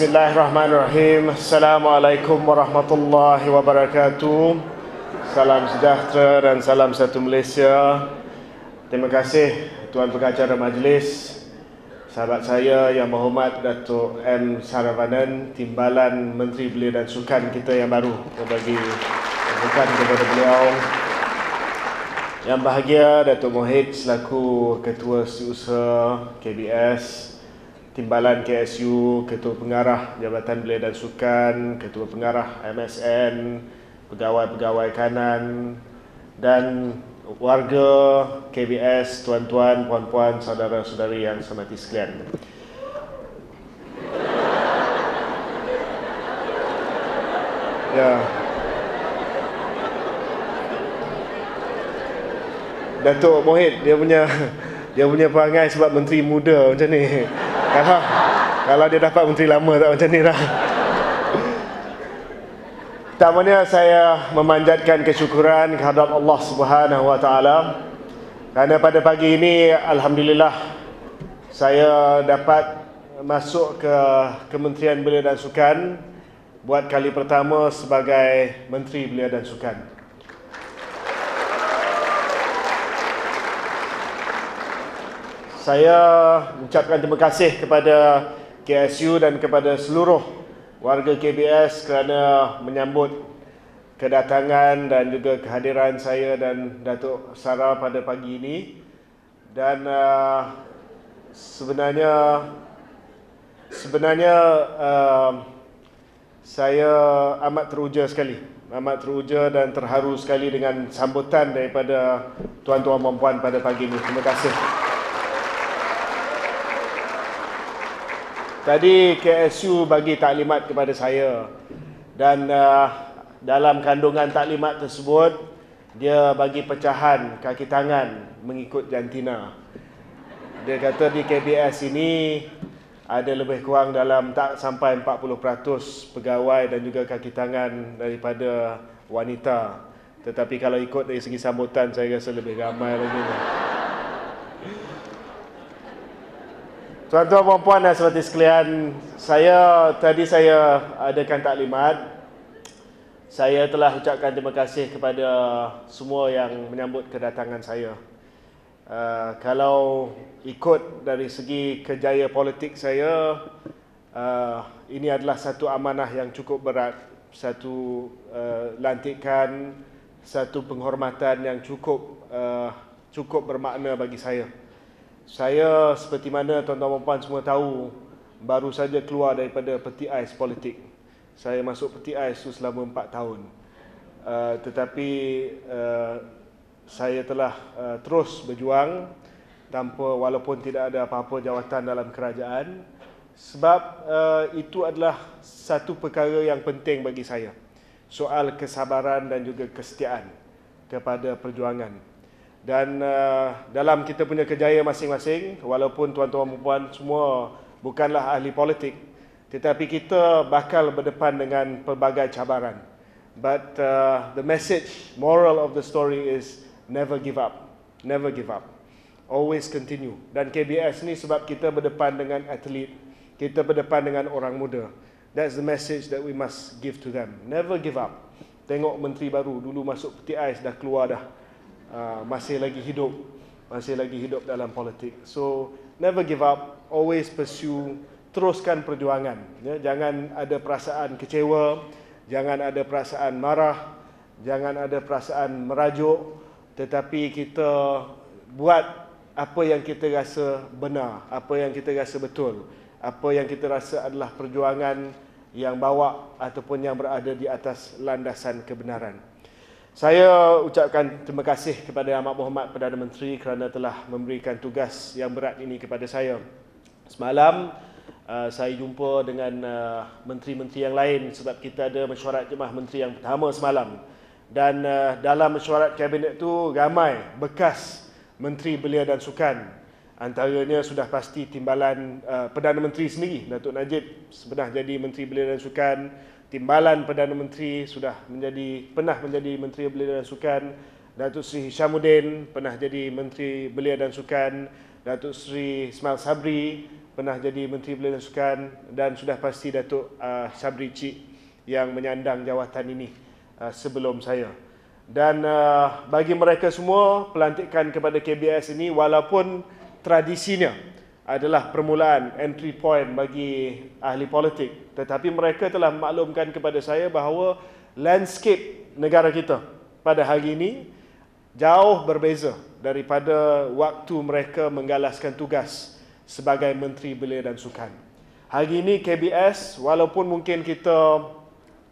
Bismillahirrahmanirrahim. Assalamualaikum warahmatullahi wabarakatuh. Salam sejahtera dan salam satu Malaysia. Terima kasih Tuan Pengacara Majlis, sahabat saya yang berhormat Datuk M. Saravanan, Timbalan Menteri Belia dan Sukan kita yang baru bagi sukan kepada beliau. Yang bahagia Datuk Mohid selaku Ketua Setiausaha KBS, Timbalan KSU, Ketua Pengarah Jabatan Belia dan Sukan, Ketua Pengarah MSN, pegawai-pegawai kanan dan warga KBS, tuan-tuan, puan-puan, saudara-saudari yang semati sekalian. Ya. Datuk Mohit dia punya dia punya perangai sebab menteri muda macam ni kalau kalau dia dapat menteri lama tak macam ni lah pertamanya saya memanjatkan kesyukuran kehadap Allah subhanahu wa ta'ala kerana pada pagi ini Alhamdulillah saya dapat masuk ke Kementerian Belia dan Sukan buat kali pertama sebagai Menteri Belia dan Sukan. saya ucapkan terima kasih kepada KSU dan kepada seluruh warga KBS kerana menyambut kedatangan dan juga kehadiran saya dan Datuk Sarah pada pagi ini. Dan uh, sebenarnya sebenarnya uh, saya amat teruja sekali. Amat teruja dan terharu sekali dengan sambutan daripada tuan-tuan dan puan-puan pada pagi ini. Terima kasih. Tadi KSU bagi taklimat kepada saya dan uh, dalam kandungan taklimat tersebut dia bagi pecahan kaki tangan mengikut jantina. Dia kata di KBS ini ada lebih kurang dalam tak sampai 40% pegawai dan juga kaki tangan daripada wanita. Tetapi kalau ikut dari segi sambutan saya rasa lebih ramai lagi. Tuan-tuan, puan-puan dan sebatis sekalian, saya tadi saya adakan taklimat. Saya telah ucapkan terima kasih kepada semua yang menyambut kedatangan saya. Uh, kalau ikut dari segi kejaya politik saya, uh, ini adalah satu amanah yang cukup berat. Satu uh, lantikan, satu penghormatan yang cukup uh, cukup bermakna bagi saya. Saya seperti mana tuan-tuan dan puan semua tahu baru saja keluar daripada peti ais politik. Saya masuk peti ais itu selama 4 tahun. Uh, tetapi uh, saya telah uh, terus berjuang tanpa walaupun tidak ada apa-apa jawatan dalam kerajaan sebab uh, itu adalah satu perkara yang penting bagi saya. Soal kesabaran dan juga kesetiaan kepada perjuangan dan uh, dalam kita punya kejayaan masing-masing walaupun tuan-tuan puan semua bukanlah ahli politik tetapi kita bakal berdepan dengan pelbagai cabaran but uh, the message moral of the story is never give up never give up always continue dan KBS ni sebab kita berdepan dengan atlet kita berdepan dengan orang muda that's the message that we must give to them never give up tengok menteri baru dulu masuk peti ais dah keluar dah Ah, masih lagi hidup masih lagi hidup dalam politik so never give up always pursue teruskan perjuangan ya jangan ada perasaan kecewa jangan ada perasaan marah jangan ada perasaan merajuk tetapi kita buat apa yang kita rasa benar apa yang kita rasa betul apa yang kita rasa adalah perjuangan yang bawa ataupun yang berada di atas landasan kebenaran saya ucapkan terima kasih kepada Amat Mohamad, Perdana Menteri kerana telah memberikan tugas yang berat ini kepada saya. Semalam uh, saya jumpa dengan uh, menteri-menteri yang lain sebab kita ada mesyuarat jemaah menteri yang pertama semalam. Dan uh, dalam mesyuarat kabinet itu ramai bekas menteri belia dan sukan. Antaranya sudah pasti timbalan Perdana Menteri sendiri Datuk Najib sebenarnya jadi menteri belia dan sukan timbalan Perdana Menteri sudah menjadi pernah menjadi Menteri Belia dan Sukan Datuk Seri Hishamuddin pernah jadi Menteri Belia dan Sukan Datuk Seri Ismail Sabri pernah jadi Menteri Belia dan Sukan dan sudah pasti Datuk uh, Sabri Cik yang menyandang jawatan ini uh, sebelum saya dan uh, bagi mereka semua pelantikan kepada KBS ini walaupun tradisinya adalah permulaan entry point bagi ahli politik tetapi mereka telah maklumkan kepada saya bahawa landscape negara kita pada hari ini jauh berbeza daripada waktu mereka menggalaskan tugas sebagai menteri belia dan sukan hari ini KBS walaupun mungkin kita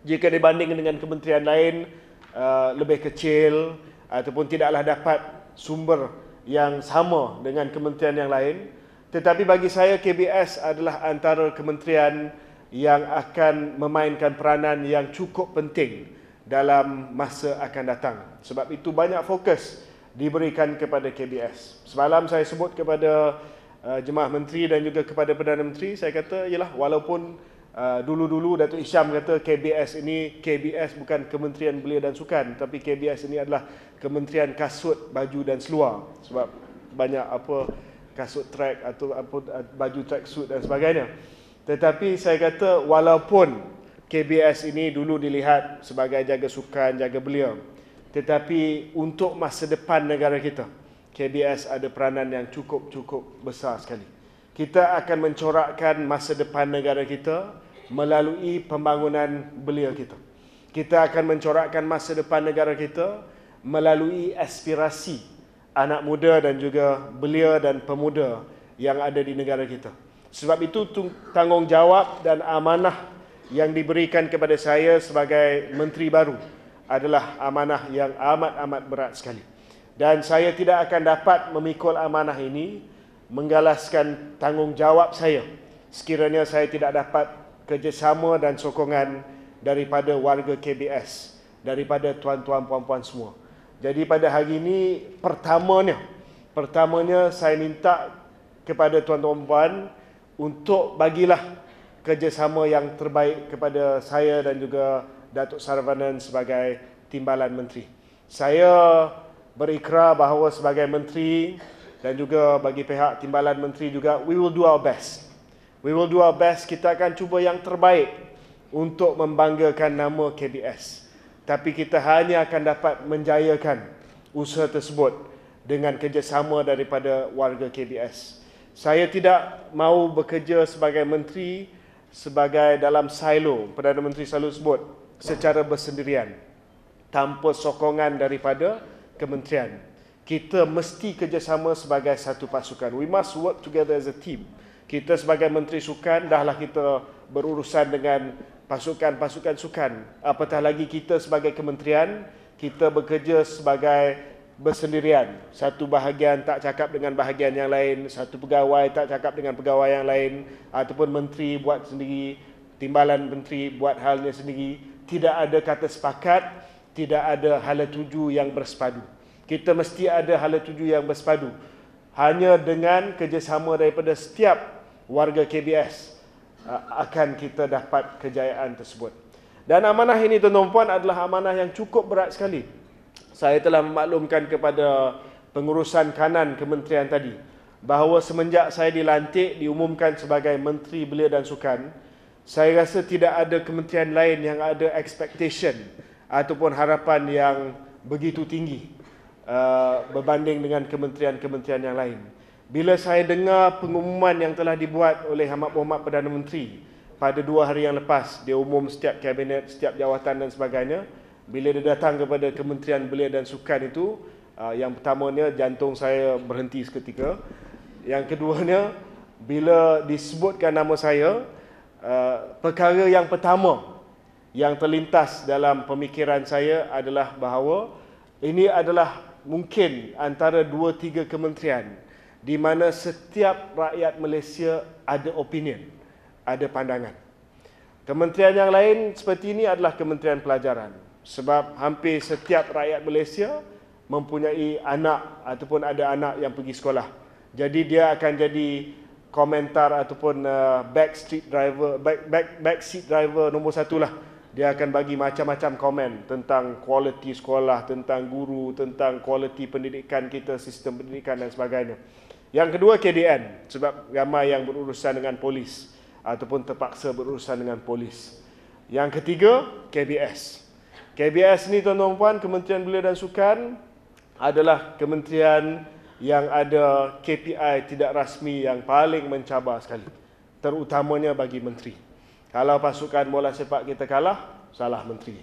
jika dibanding dengan kementerian lain uh, lebih kecil ataupun tidaklah dapat sumber yang sama dengan kementerian yang lain tetapi bagi saya KBS adalah antara kementerian yang akan memainkan peranan yang cukup penting dalam masa akan datang. Sebab itu banyak fokus diberikan kepada KBS. Semalam saya sebut kepada uh, jemaah menteri dan juga kepada Perdana Menteri, saya kata ialah walaupun uh, dulu-dulu Datuk Isyam kata KBS ini KBS bukan Kementerian Belia dan Sukan, tapi KBS ini adalah Kementerian Kasut, Baju dan Seluar. Sebab banyak apa kasut track atau apa baju track suit dan sebagainya. Tetapi saya kata walaupun KBS ini dulu dilihat sebagai jaga sukan, jaga belia, tetapi untuk masa depan negara kita, KBS ada peranan yang cukup-cukup besar sekali. Kita akan mencorakkan masa depan negara kita melalui pembangunan belia kita. Kita akan mencorakkan masa depan negara kita melalui aspirasi anak muda dan juga belia dan pemuda yang ada di negara kita. Sebab itu tanggungjawab dan amanah yang diberikan kepada saya sebagai menteri baru adalah amanah yang amat-amat berat sekali. Dan saya tidak akan dapat memikul amanah ini menggalaskan tanggungjawab saya sekiranya saya tidak dapat kerjasama dan sokongan daripada warga KBS, daripada tuan-tuan puan-puan semua. Jadi pada hari ini pertamanya pertamanya saya minta kepada tuan-tuan puan untuk bagilah kerjasama yang terbaik kepada saya dan juga Datuk Saravanan sebagai timbalan menteri. Saya berikrar bahawa sebagai menteri dan juga bagi pihak timbalan menteri juga we will do our best. We will do our best kita akan cuba yang terbaik untuk membanggakan nama KBS. Tapi kita hanya akan dapat menjayakan usaha tersebut dengan kerjasama daripada warga KBS. Saya tidak mahu bekerja sebagai menteri sebagai dalam silo Perdana Menteri selalu sebut secara bersendirian tanpa sokongan daripada kementerian. Kita mesti kerjasama sebagai satu pasukan. We must work together as a team kita sebagai menteri sukan dahlah kita berurusan dengan pasukan-pasukan sukan apatah lagi kita sebagai kementerian kita bekerja sebagai bersendirian satu bahagian tak cakap dengan bahagian yang lain satu pegawai tak cakap dengan pegawai yang lain ataupun menteri buat sendiri timbalan menteri buat halnya sendiri tidak ada kata sepakat tidak ada hala tuju yang bersepadu kita mesti ada hala tuju yang bersepadu hanya dengan kerjasama daripada setiap warga KBS akan kita dapat kejayaan tersebut. Dan amanah ini tuan-tuan puan adalah amanah yang cukup berat sekali. Saya telah memaklumkan kepada pengurusan kanan kementerian tadi bahawa semenjak saya dilantik diumumkan sebagai Menteri Belia dan Sukan, saya rasa tidak ada kementerian lain yang ada expectation ataupun harapan yang begitu tinggi uh, berbanding dengan kementerian-kementerian yang lain bila saya dengar pengumuman yang telah dibuat oleh Ahmad Mohamad Perdana Menteri pada dua hari yang lepas, dia umum setiap kabinet, setiap jawatan dan sebagainya, bila dia datang kepada Kementerian Belia dan Sukan itu, ah, yang pertamanya jantung saya berhenti seketika. Yang keduanya, bila disebutkan nama saya, ah, perkara yang pertama yang terlintas dalam pemikiran saya adalah bahawa ini adalah mungkin antara dua tiga kementerian di mana setiap rakyat Malaysia ada opinion, ada pandangan. Kementerian yang lain seperti ini adalah Kementerian Pelajaran sebab hampir setiap rakyat Malaysia mempunyai anak ataupun ada anak yang pergi sekolah. Jadi dia akan jadi komentar ataupun uh, back street driver back back back seat driver nombor satu lah dia akan bagi macam-macam komen tentang kualiti sekolah, tentang guru, tentang kualiti pendidikan kita, sistem pendidikan dan sebagainya. Yang kedua KDN sebab ramai yang berurusan dengan polis ataupun terpaksa berurusan dengan polis. Yang ketiga KBS. KBS ni tuan-tuan puan Kementerian Belia dan Sukan adalah kementerian yang ada KPI tidak rasmi yang paling mencabar sekali terutamanya bagi menteri. Kalau pasukan bola sepak kita kalah, salah menteri.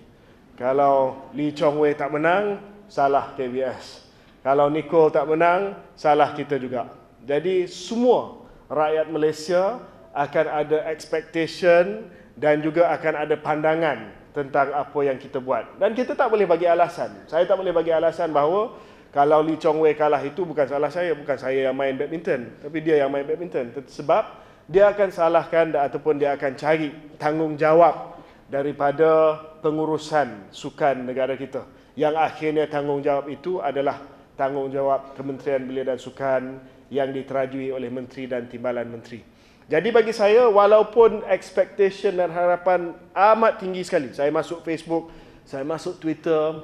Kalau Lee Chong Wei tak menang, salah KBS. Kalau Nicole tak menang, salah kita juga. Jadi semua rakyat Malaysia akan ada expectation dan juga akan ada pandangan tentang apa yang kita buat. Dan kita tak boleh bagi alasan. Saya tak boleh bagi alasan bahawa kalau Lee Chong Wei kalah itu bukan salah saya, bukan saya yang main badminton. Tapi dia yang main badminton. Sebab dia akan salahkan ataupun dia akan cari tanggungjawab daripada pengurusan sukan negara kita. Yang akhirnya tanggungjawab itu adalah tanggungjawab Kementerian Belia dan Sukan yang diterajui oleh menteri dan timbalan menteri. Jadi bagi saya walaupun expectation dan harapan amat tinggi sekali. Saya masuk Facebook, saya masuk Twitter,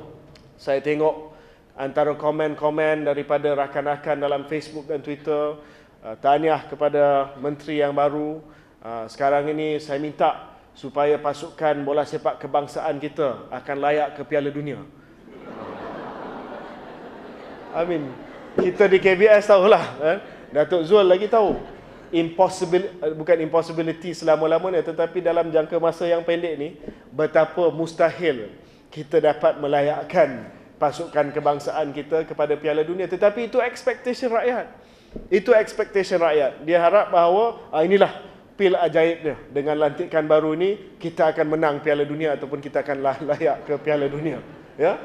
saya tengok antara komen-komen daripada rakan-rakan dalam Facebook dan Twitter uh, tahniah kepada menteri yang baru. Uh, sekarang ini saya minta supaya pasukan bola sepak kebangsaan kita akan layak ke Piala Dunia. Amin. Kita di KBS tahulah. Eh? Datuk Zul lagi tahu. Impossible, eh, bukan impossibility selama-lamanya tetapi dalam jangka masa yang pendek ni betapa mustahil kita dapat melayakkan pasukan kebangsaan kita kepada Piala Dunia. Tetapi itu expectation rakyat. Itu expectation rakyat. Dia harap bahawa ah, inilah pil ajaib dia. Dengan lantikan baru ini, kita akan menang Piala Dunia ataupun kita akan lah-, layak ke Piala Dunia. Ya?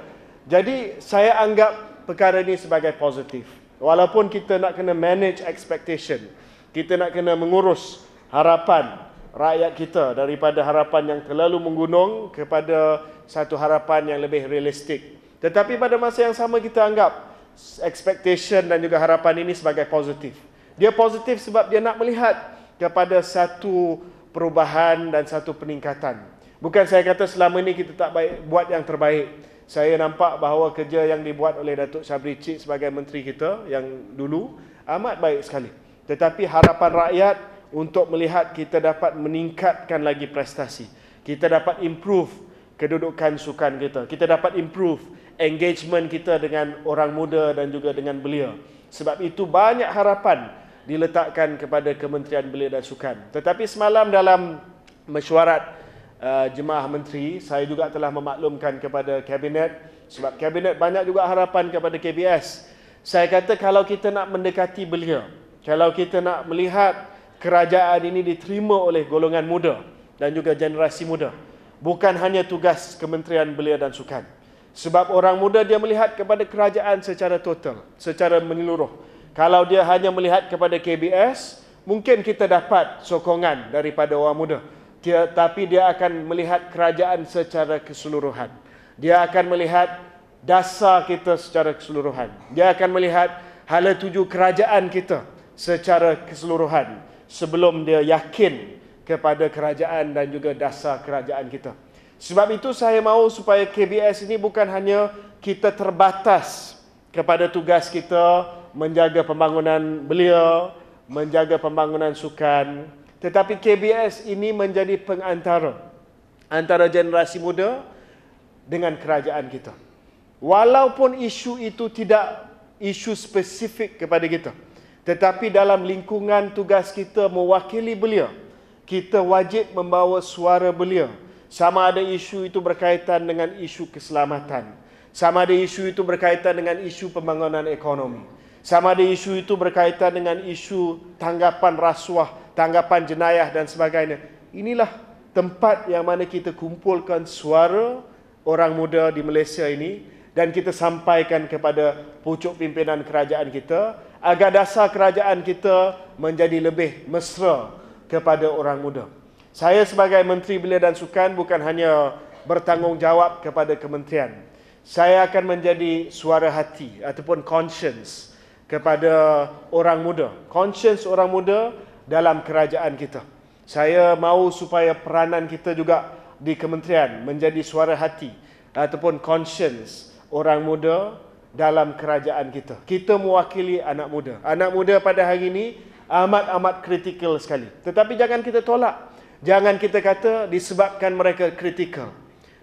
Jadi saya anggap perkara ini sebagai positif. Walaupun kita nak kena manage expectation, kita nak kena mengurus harapan rakyat kita daripada harapan yang terlalu menggunung kepada satu harapan yang lebih realistik. Tetapi pada masa yang sama kita anggap expectation dan juga harapan ini sebagai positif. Dia positif sebab dia nak melihat kepada satu perubahan dan satu peningkatan. Bukan saya kata selama ini kita tak baik, buat yang terbaik saya nampak bahawa kerja yang dibuat oleh Datuk Sabri Cik sebagai menteri kita yang dulu amat baik sekali. Tetapi harapan rakyat untuk melihat kita dapat meningkatkan lagi prestasi. Kita dapat improve kedudukan sukan kita. Kita dapat improve engagement kita dengan orang muda dan juga dengan belia. Sebab itu banyak harapan diletakkan kepada Kementerian Belia dan Sukan. Tetapi semalam dalam mesyuarat Uh, jemaah menteri saya juga telah memaklumkan kepada kabinet sebab kabinet banyak juga harapan kepada KBS saya kata kalau kita nak mendekati beliau kalau kita nak melihat kerajaan ini diterima oleh golongan muda dan juga generasi muda bukan hanya tugas kementerian belia dan sukan sebab orang muda dia melihat kepada kerajaan secara total secara menyeluruh kalau dia hanya melihat kepada KBS mungkin kita dapat sokongan daripada orang muda dia, tapi dia akan melihat kerajaan secara keseluruhan. Dia akan melihat dasar kita secara keseluruhan. Dia akan melihat hala tuju kerajaan kita secara keseluruhan sebelum dia yakin kepada kerajaan dan juga dasar kerajaan kita. Sebab itu saya mahu supaya KBS ini bukan hanya kita terbatas kepada tugas kita menjaga pembangunan belia, menjaga pembangunan sukan, tetapi KBS ini menjadi pengantara antara generasi muda dengan kerajaan kita. Walaupun isu itu tidak isu spesifik kepada kita, tetapi dalam lingkungan tugas kita mewakili beliau, kita wajib membawa suara beliau. Sama ada isu itu berkaitan dengan isu keselamatan, sama ada isu itu berkaitan dengan isu pembangunan ekonomi. Sama ada isu itu berkaitan dengan isu tanggapan rasuah, tanggapan jenayah dan sebagainya. Inilah tempat yang mana kita kumpulkan suara orang muda di Malaysia ini dan kita sampaikan kepada pucuk pimpinan kerajaan kita agar dasar kerajaan kita menjadi lebih mesra kepada orang muda. Saya sebagai Menteri Belia dan Sukan bukan hanya bertanggungjawab kepada kementerian. Saya akan menjadi suara hati ataupun conscience kepada orang muda, conscience orang muda dalam kerajaan kita. Saya mahu supaya peranan kita juga di kementerian menjadi suara hati ataupun conscience orang muda dalam kerajaan kita. Kita mewakili anak muda. Anak muda pada hari ini amat-amat kritikal sekali. Tetapi jangan kita tolak. Jangan kita kata disebabkan mereka kritikal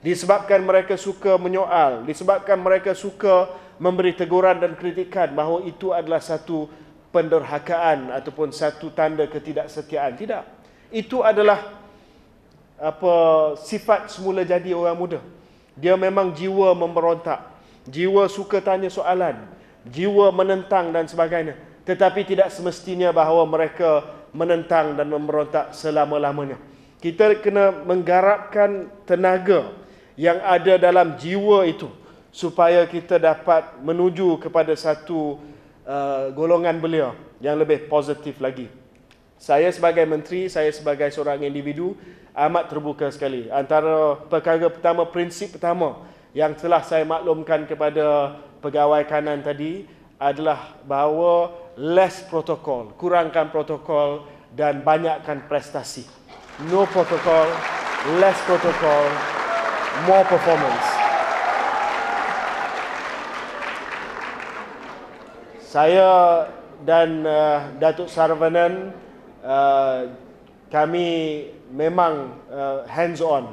disebabkan mereka suka menyoal, disebabkan mereka suka memberi teguran dan kritikan bahawa itu adalah satu penderhakaan ataupun satu tanda ketidaksetiaan. Tidak. Itu adalah apa sifat semula jadi orang muda. Dia memang jiwa memberontak, jiwa suka tanya soalan, jiwa menentang dan sebagainya. Tetapi tidak semestinya bahawa mereka menentang dan memberontak selama-lamanya. Kita kena menggarapkan tenaga yang ada dalam jiwa itu supaya kita dapat menuju kepada satu uh, golongan beliau yang lebih positif lagi. Saya sebagai menteri, saya sebagai seorang individu amat terbuka sekali. Antara perkara pertama, prinsip pertama yang telah saya maklumkan kepada pegawai kanan tadi adalah bahawa less protokol, kurangkan protokol dan banyakkan prestasi. No protokol, less protokol, more performance. Saya dan uh, Datuk Saravanan uh, kami memang uh, hands on.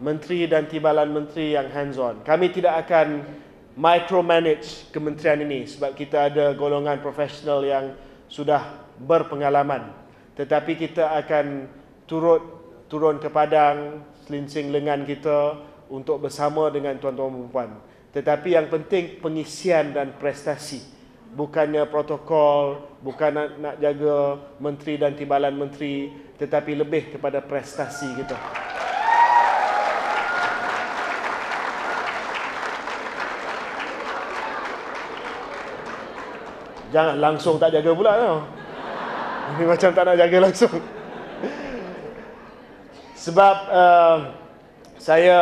Menteri dan timbalan menteri yang hands on. Kami tidak akan micromanage kementerian ini sebab kita ada golongan profesional yang sudah berpengalaman. Tetapi kita akan turut turun ke padang, selinsing lengan kita, untuk bersama dengan tuan-tuan perempuan. Tetapi yang penting pengisian dan prestasi. Bukannya protokol, bukan nak, nak jaga menteri dan timbalan menteri, tetapi lebih kepada prestasi kita. Jangan langsung tak jaga pula tau. Ini macam tak nak jaga langsung. Sebab uh, saya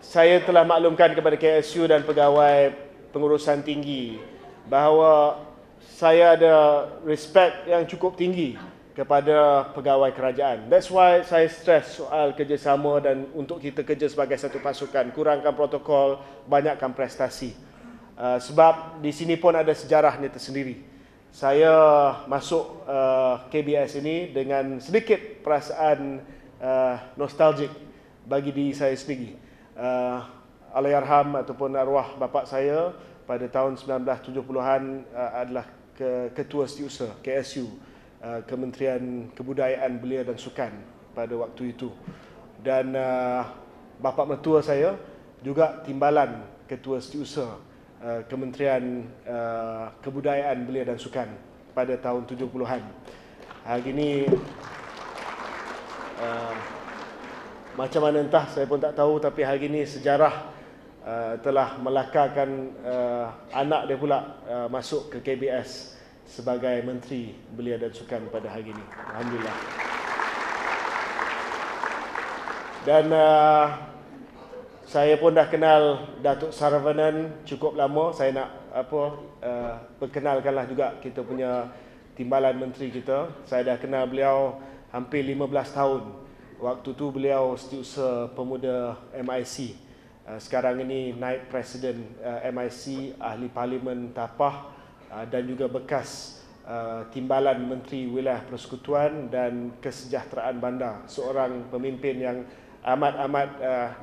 saya telah maklumkan kepada KSU dan pegawai pengurusan tinggi bahawa saya ada respect yang cukup tinggi kepada pegawai kerajaan. That's why saya stress soal kerjasama dan untuk kita kerja sebagai satu pasukan, kurangkan protokol, banyakkan prestasi. Uh, sebab di sini pun ada sejarahnya tersendiri. Saya masuk uh, KBS ini dengan sedikit perasaan uh, nostalgic bagi diri saya sendiri. Uh, Alayarham ataupun arwah bapa saya pada tahun 1970-an uh, adalah ke, ketua setiausaha KSU, uh, Kementerian Kebudayaan Belia dan Sukan pada waktu itu. Dan uh, bapa mertua saya juga timbalan ketua setiausaha uh, Kementerian uh, Kebudayaan Belia dan Sukan pada tahun 70-an. Hari ini uh, macam mana entah saya pun tak tahu tapi hari ini sejarah uh, telah melakarkan uh, anak dia pula uh, masuk ke KBS sebagai menteri belia dan sukan pada hari ini alhamdulillah dan uh, saya pun dah kenal Datuk Saravanan cukup lama saya nak apa uh, perkenalkanlah juga kita punya timbalan menteri kita saya dah kenal beliau hampir 15 tahun waktu tu beliau setiausaha pemuda MIC ah, sekarang ini naib presiden ah, MIC ahli parlimen Tapah ah, dan juga bekas timbalan menteri wilayah persekutuan dan kesejahteraan bandar seorang pemimpin yang amat-amat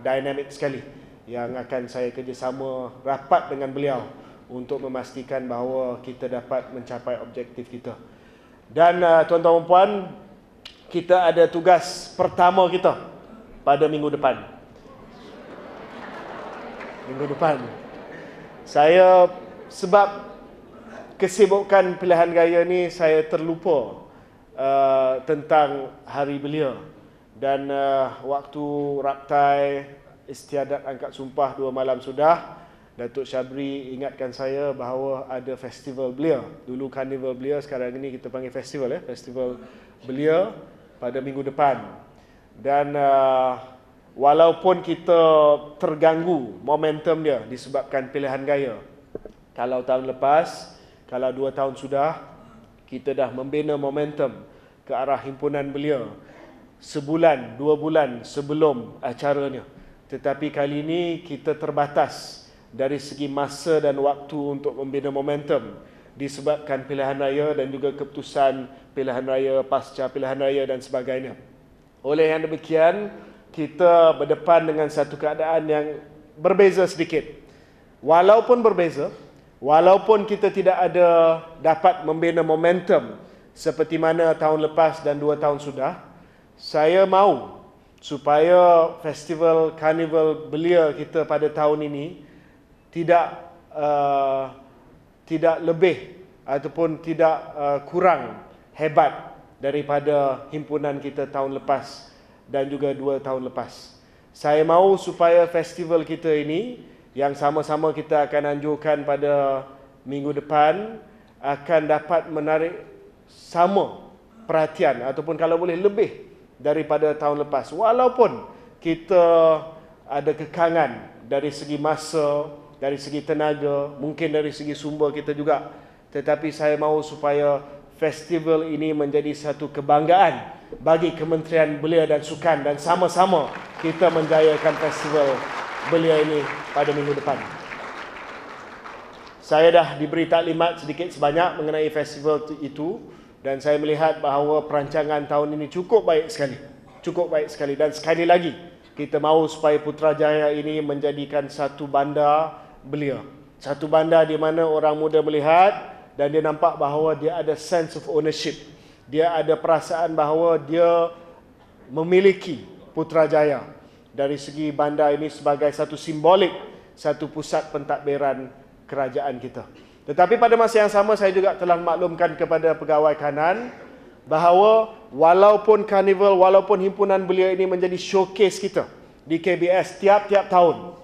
dinamik sekali yang akan saya kerjasama rapat dengan beliau untuk memastikan bahawa kita dapat mencapai objektif kita dan tuan-tuan dan puan kita ada tugas pertama kita pada minggu depan. Minggu depan. Saya sebab kesibukan pilihan gaya ni saya terlupa uh, tentang hari belia dan uh, waktu raptai istiadat angkat sumpah dua malam sudah Datuk Syabri ingatkan saya bahawa ada festival belia. Dulu karnival belia, sekarang ini kita panggil festival ya, festival belia pada minggu depan. Dan uh, walaupun kita terganggu momentum dia disebabkan pilihan gaya. Kalau tahun lepas, kalau dua tahun sudah, kita dah membina momentum ke arah himpunan beliau sebulan, dua bulan sebelum acaranya. Tetapi kali ini kita terbatas dari segi masa dan waktu untuk membina momentum disebabkan pilihan raya dan juga keputusan pilihan raya pasca pilihan raya dan sebagainya. Oleh yang demikian, kita berdepan dengan satu keadaan yang berbeza sedikit. Walaupun berbeza, walaupun kita tidak ada dapat membina momentum seperti mana tahun lepas dan dua tahun sudah, saya mahu supaya festival karnival belia kita pada tahun ini tidak uh, tidak lebih ataupun tidak uh, kurang hebat daripada himpunan kita tahun lepas dan juga dua tahun lepas. Saya mahu supaya festival kita ini yang sama-sama kita akan anjurkan pada minggu depan akan dapat menarik sama perhatian ataupun kalau boleh lebih daripada tahun lepas. Walaupun kita ada kekangan dari segi masa, dari segi tenaga, mungkin dari segi sumber kita juga. Tetapi saya mahu supaya festival ini menjadi satu kebanggaan bagi Kementerian Belia dan Sukan dan sama-sama kita menjayakan festival belia ini pada minggu depan. Saya dah diberi taklimat sedikit sebanyak mengenai festival itu dan saya melihat bahawa perancangan tahun ini cukup baik sekali. Cukup baik sekali dan sekali lagi kita mahu supaya Putrajaya ini menjadikan satu bandar beliau. Satu bandar di mana orang muda melihat dan dia nampak bahawa dia ada sense of ownership. Dia ada perasaan bahawa dia memiliki Putrajaya dari segi bandar ini sebagai satu simbolik, satu pusat pentadbiran kerajaan kita. Tetapi pada masa yang sama saya juga telah maklumkan kepada pegawai kanan bahawa walaupun karnival, walaupun himpunan beliau ini menjadi showcase kita di KBS tiap-tiap tahun.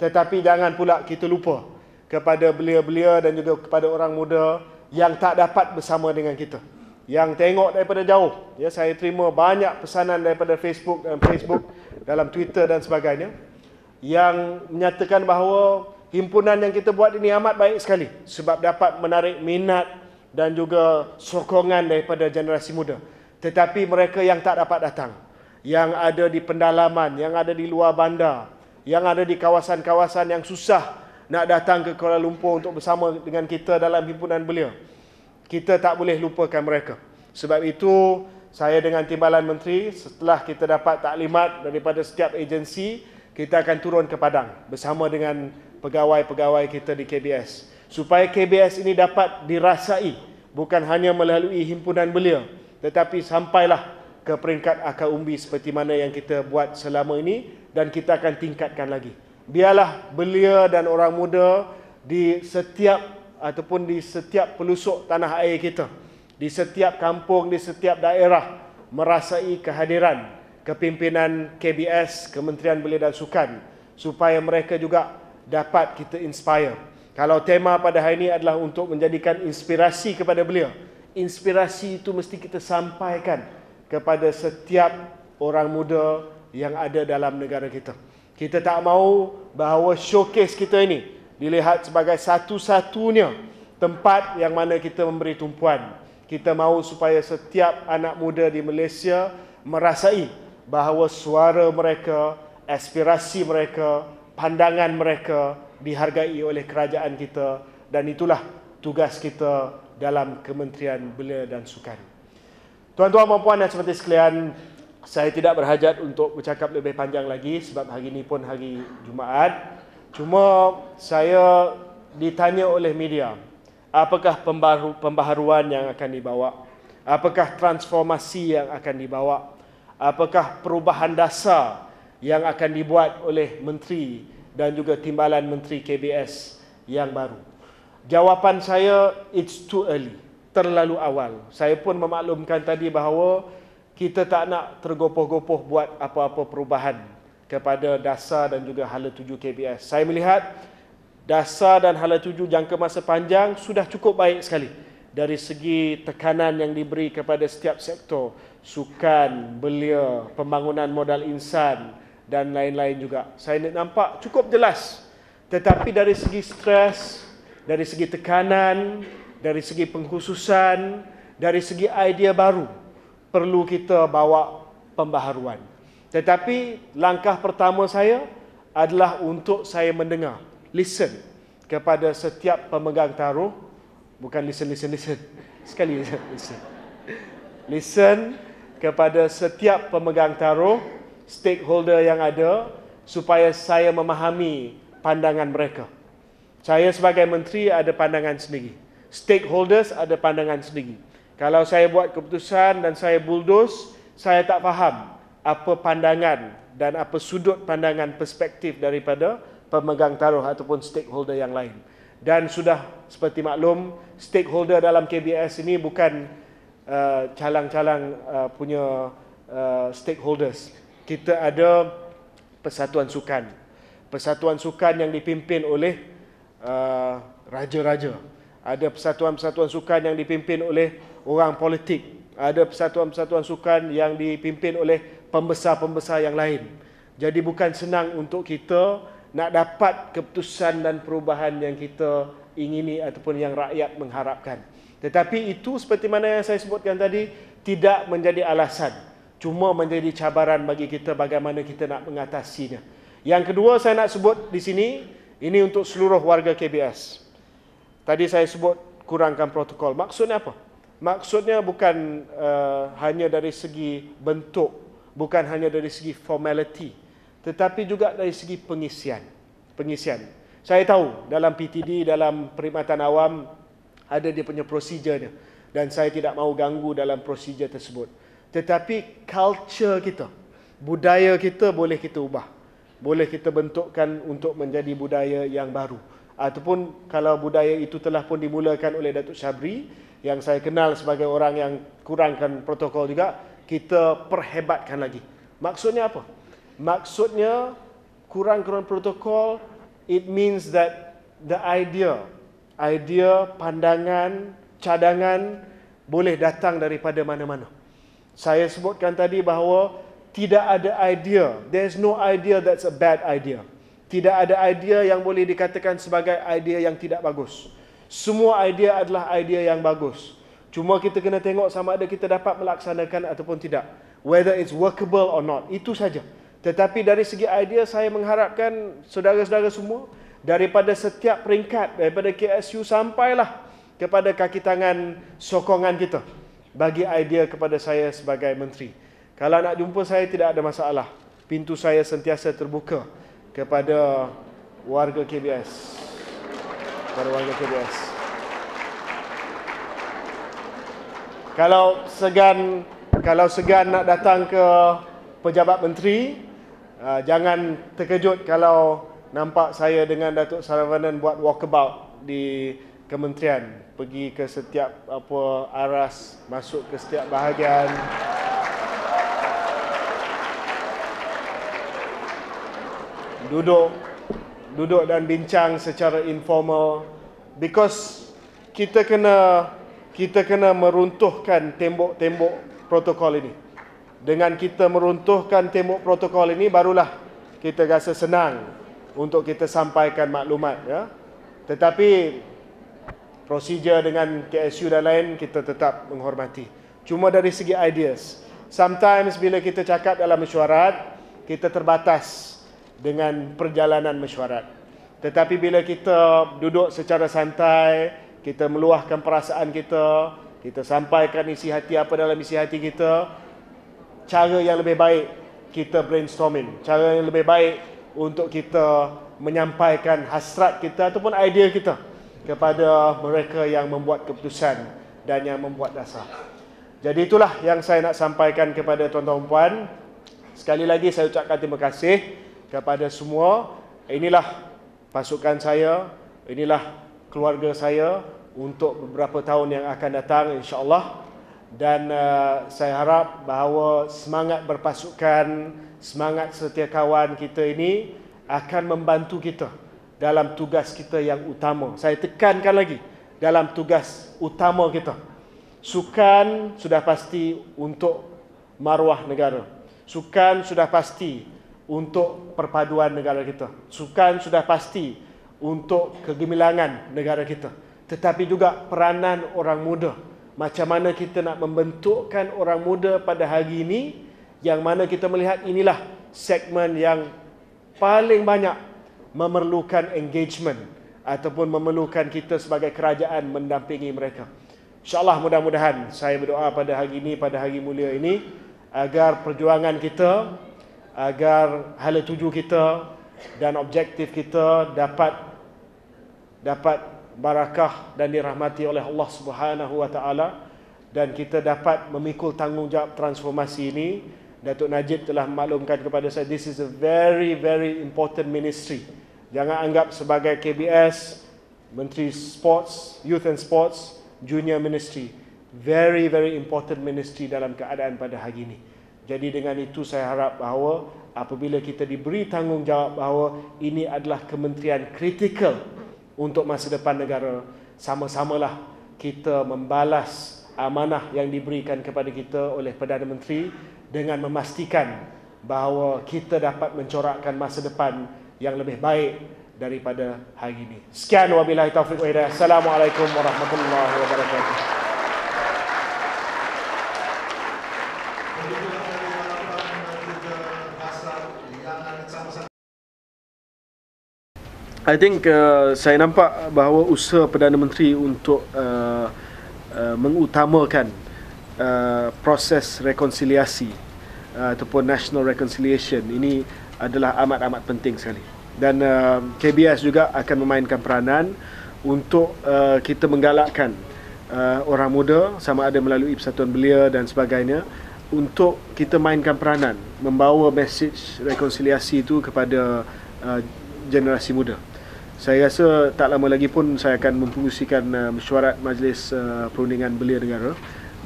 Tetapi jangan pula kita lupa kepada belia-belia dan juga kepada orang muda yang tak dapat bersama dengan kita. Yang tengok daripada jauh. Ya, saya terima banyak pesanan daripada Facebook dan Facebook dalam Twitter dan sebagainya yang menyatakan bahawa himpunan yang kita buat ini amat baik sekali sebab dapat menarik minat dan juga sokongan daripada generasi muda. Tetapi mereka yang tak dapat datang, yang ada di pendalaman, yang ada di luar bandar, yang ada di kawasan-kawasan yang susah nak datang ke Kuala Lumpur untuk bersama dengan kita dalam himpunan beliau. Kita tak boleh lupakan mereka. Sebab itu, saya dengan Timbalan Menteri, setelah kita dapat taklimat daripada setiap agensi, kita akan turun ke Padang bersama dengan pegawai-pegawai kita di KBS. Supaya KBS ini dapat dirasai bukan hanya melalui himpunan beliau, tetapi sampailah ke peringkat akar umbi seperti mana yang kita buat selama ini dan kita akan tingkatkan lagi. Biarlah belia dan orang muda di setiap ataupun di setiap pelusuk tanah air kita, di setiap kampung, di setiap daerah merasai kehadiran kepimpinan KBS, Kementerian Belia dan Sukan supaya mereka juga dapat kita inspire. Kalau tema pada hari ini adalah untuk menjadikan inspirasi kepada belia, inspirasi itu mesti kita sampaikan kepada setiap orang muda yang ada dalam negara kita. Kita tak mahu bahawa showcase kita ini dilihat sebagai satu-satunya tempat yang mana kita memberi tumpuan. Kita mahu supaya setiap anak muda di Malaysia merasai bahawa suara mereka, aspirasi mereka, pandangan mereka dihargai oleh kerajaan kita dan itulah tugas kita dalam Kementerian Belia dan Sukan. Tuan-tuan dan puan-puan dan sekalian, saya tidak berhajat untuk bercakap lebih panjang lagi sebab hari ini pun hari Jumaat. Cuma saya ditanya oleh media, apakah pembaru, pembaharuan yang akan dibawa? Apakah transformasi yang akan dibawa? Apakah perubahan dasar yang akan dibuat oleh menteri dan juga timbalan menteri KBS yang baru? Jawapan saya, it's too early. Terlalu awal. Saya pun memaklumkan tadi bahawa kita tak nak tergopoh-gopoh buat apa-apa perubahan kepada dasar dan juga hala tuju KBS. Saya melihat dasar dan hala tuju jangka masa panjang sudah cukup baik sekali dari segi tekanan yang diberi kepada setiap sektor sukan, belia, pembangunan modal insan dan lain-lain juga. Saya nampak cukup jelas. Tetapi dari segi stres, dari segi tekanan, dari segi pengkhususan, dari segi idea baru, perlu kita bawa pembaharuan. Tetapi langkah pertama saya adalah untuk saya mendengar, listen kepada setiap pemegang taruh, bukan listen, listen, listen. Sekali listen. Listen, listen kepada setiap pemegang taruh, stakeholder yang ada supaya saya memahami pandangan mereka. Saya sebagai menteri ada pandangan sendiri. Stakeholders ada pandangan sendiri. Kalau saya buat keputusan dan saya buldos, saya tak faham apa pandangan dan apa sudut pandangan perspektif daripada pemegang taruh ataupun stakeholder yang lain. Dan sudah seperti maklum, stakeholder dalam KBS ini bukan uh, calang-calang uh, punya uh, stakeholders. Kita ada persatuan sukan. Persatuan sukan yang dipimpin oleh uh, raja-raja. Ada persatuan-persatuan sukan yang dipimpin oleh orang politik ada persatuan-persatuan sukan yang dipimpin oleh pembesar-pembesar yang lain jadi bukan senang untuk kita nak dapat keputusan dan perubahan yang kita ingini ataupun yang rakyat mengharapkan tetapi itu seperti mana yang saya sebutkan tadi tidak menjadi alasan cuma menjadi cabaran bagi kita bagaimana kita nak mengatasinya yang kedua saya nak sebut di sini ini untuk seluruh warga KBS. Tadi saya sebut kurangkan protokol. Maksudnya apa? maksudnya bukan uh, hanya dari segi bentuk bukan hanya dari segi formality tetapi juga dari segi pengisian pengisian saya tahu dalam PTD dalam perkhidmatan awam ada dia punya prosedurnya dan saya tidak mahu ganggu dalam prosedur tersebut tetapi culture kita budaya kita boleh kita ubah boleh kita bentukkan untuk menjadi budaya yang baru ataupun kalau budaya itu telah pun dimulakan oleh Datuk Syabri yang saya kenal sebagai orang yang kurangkan protokol juga kita perhebatkan lagi. Maksudnya apa? Maksudnya kurang-kurang protokol it means that the idea, idea pandangan, cadangan boleh datang daripada mana-mana. Saya sebutkan tadi bahawa tidak ada idea, there is no idea that's a bad idea. Tidak ada idea yang boleh dikatakan sebagai idea yang tidak bagus. Semua idea adalah idea yang bagus. Cuma kita kena tengok sama ada kita dapat melaksanakan ataupun tidak. Whether it's workable or not. Itu saja. Tetapi dari segi idea saya mengharapkan saudara-saudara semua daripada setiap peringkat daripada KSU sampailah kepada kaki tangan sokongan kita bagi idea kepada saya sebagai menteri. Kalau nak jumpa saya tidak ada masalah. Pintu saya sentiasa terbuka kepada warga KBS kepada warga KBS. Kalau segan kalau segan nak datang ke pejabat menteri, uh, jangan terkejut kalau nampak saya dengan Datuk Saravanan buat walkabout di kementerian. Pergi ke setiap apa aras, masuk ke setiap bahagian. Duduk duduk dan bincang secara informal because kita kena kita kena meruntuhkan tembok-tembok protokol ini. Dengan kita meruntuhkan tembok protokol ini barulah kita rasa senang untuk kita sampaikan maklumat ya. Tetapi prosedur dengan KSU dan lain kita tetap menghormati. Cuma dari segi ideas, sometimes bila kita cakap dalam mesyuarat, kita terbatas dengan perjalanan mesyuarat. Tetapi bila kita duduk secara santai, kita meluahkan perasaan kita, kita sampaikan isi hati apa dalam isi hati kita, cara yang lebih baik kita brainstorming, cara yang lebih baik untuk kita menyampaikan hasrat kita ataupun idea kita kepada mereka yang membuat keputusan dan yang membuat dasar. Jadi itulah yang saya nak sampaikan kepada tuan-tuan dan puan. Sekali lagi saya ucapkan terima kasih kepada semua inilah pasukan saya inilah keluarga saya untuk beberapa tahun yang akan datang insyaallah dan uh, saya harap bahawa semangat berpasukan semangat setia kawan kita ini akan membantu kita dalam tugas kita yang utama saya tekankan lagi dalam tugas utama kita sukan sudah pasti untuk maruah negara sukan sudah pasti untuk perpaduan negara kita. Sukan sudah pasti untuk kegemilangan negara kita. Tetapi juga peranan orang muda. Macam mana kita nak membentukkan orang muda pada hari ini yang mana kita melihat inilah segmen yang paling banyak memerlukan engagement ataupun memerlukan kita sebagai kerajaan mendampingi mereka. InsyaAllah mudah-mudahan saya berdoa pada hari ini, pada hari mulia ini agar perjuangan kita agar hal tuju kita dan objektif kita dapat dapat barakah dan dirahmati oleh Allah Subhanahu wa taala dan kita dapat memikul tanggungjawab transformasi ini Datuk Najib telah maklumkan kepada saya this is a very very important ministry jangan anggap sebagai KBS Menteri Sports Youth and Sports Junior Ministry very very important ministry dalam keadaan pada hari ini jadi dengan itu saya harap bahawa apabila kita diberi tanggungjawab bahawa ini adalah kementerian kritikal untuk masa depan negara, sama-samalah kita membalas amanah yang diberikan kepada kita oleh Perdana Menteri dengan memastikan bahawa kita dapat mencorakkan masa depan yang lebih baik daripada hari ini. Sekian wabillahi taufik wa hidayah. Assalamualaikum warahmatullahi wabarakatuh. I think uh, saya nampak bahawa usaha Perdana Menteri untuk uh, uh, mengutamakan uh, proses rekonsiliasi uh, ataupun national reconciliation ini adalah amat-amat penting sekali. Dan uh, KBS juga akan memainkan peranan untuk uh, kita menggalakkan uh, orang muda sama ada melalui Persatuan Belia dan sebagainya untuk kita mainkan peranan membawa mesej rekonsiliasi itu kepada uh, generasi muda saya rasa tak lama lagi pun saya akan mempengusikan uh, mesyuarat majlis uh, perundingan belia negara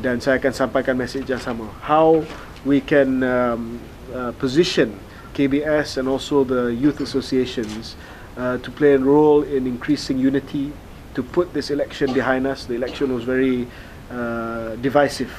dan saya akan sampaikan mesej yang sama how we can um, uh, position KBS and also the youth associations uh, to play a role in increasing unity to put this election behind us the election was very uh, divisive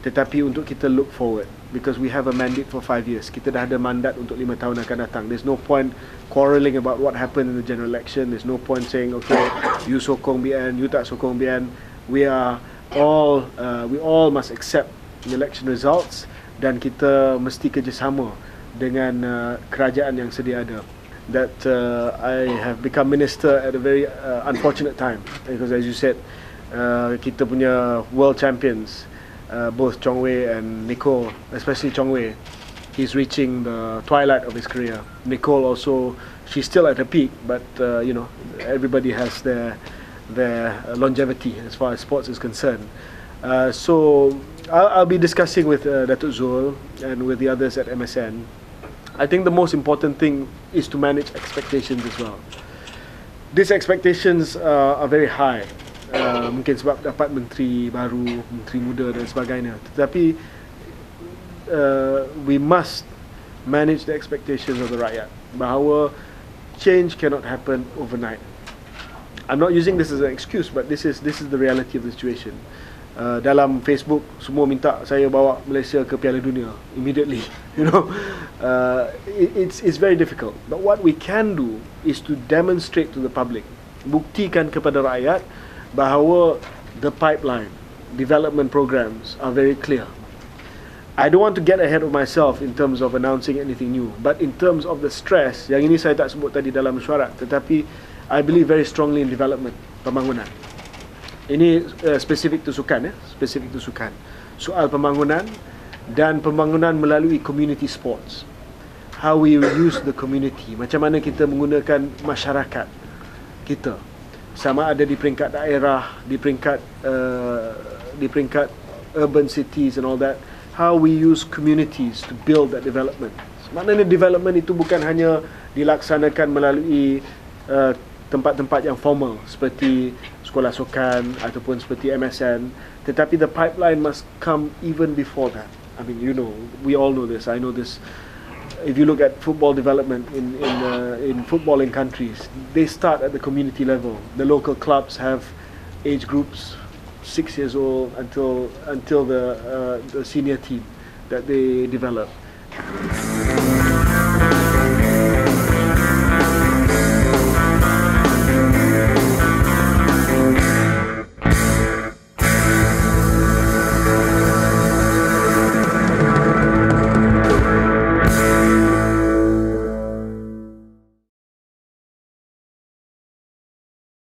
tetapi untuk kita look forward because we have a mandate for five years. Kita dah ada mandat untuk lima tahun akan datang. There's no point quarrelling about what happened in the general election. There's no point saying, okay, you sokong BN, you tak sokong BN. We are all, uh, we all must accept the election results dan kita mesti kerjasama dengan uh, kerajaan yang sedia ada. That uh, I have become minister at a very uh, unfortunate time because as you said, uh, kita punya world champions, uh, both Chong Wei and Nicole, especially Chong Wei, he's reaching the twilight of his career. Nicole also, she's still at her peak, but uh, you know, everybody has their their longevity as far as sports is concerned. Uh, so I'll, I'll, be discussing with uh, Datuk Zul and with the others at MSN. I think the most important thing is to manage expectations as well. These expectations uh, are very high uh, mungkin sebab dapat menteri baru, menteri muda dan sebagainya. Tetapi uh, we must manage the expectations of the rakyat bahawa change cannot happen overnight. I'm not using this as an excuse but this is this is the reality of the situation. Uh, dalam Facebook semua minta saya bawa Malaysia ke Piala Dunia immediately you know uh, it, it's it's very difficult but what we can do is to demonstrate to the public buktikan kepada rakyat bahawa the pipeline development programs are very clear. I don't want to get ahead of myself in terms of announcing anything new, but in terms of the stress, yang ini saya tak sebut tadi dalam mesyuarat, tetapi I believe very strongly in development, pembangunan. Ini uh, eh, spesifik tu sukan ya, eh? spesifik tu sukan. Soal pembangunan dan pembangunan melalui community sports. How we use the community, macam mana kita menggunakan masyarakat kita sama ada di peringkat daerah, di peringkat uh, di peringkat urban cities and all that, how we use communities to build that development. Maknanya development itu bukan hanya dilaksanakan melalui eh, tempat-tempat uh, yang formal seperti sekolah sukan ataupun seperti MSN, tetapi the pipeline must come even before that. I mean, you know, we all know this. I know this. if you look at football development in in, uh, in footballing countries, they start at the community level. The local clubs have age groups six years old until until the uh, the senior team that they develop.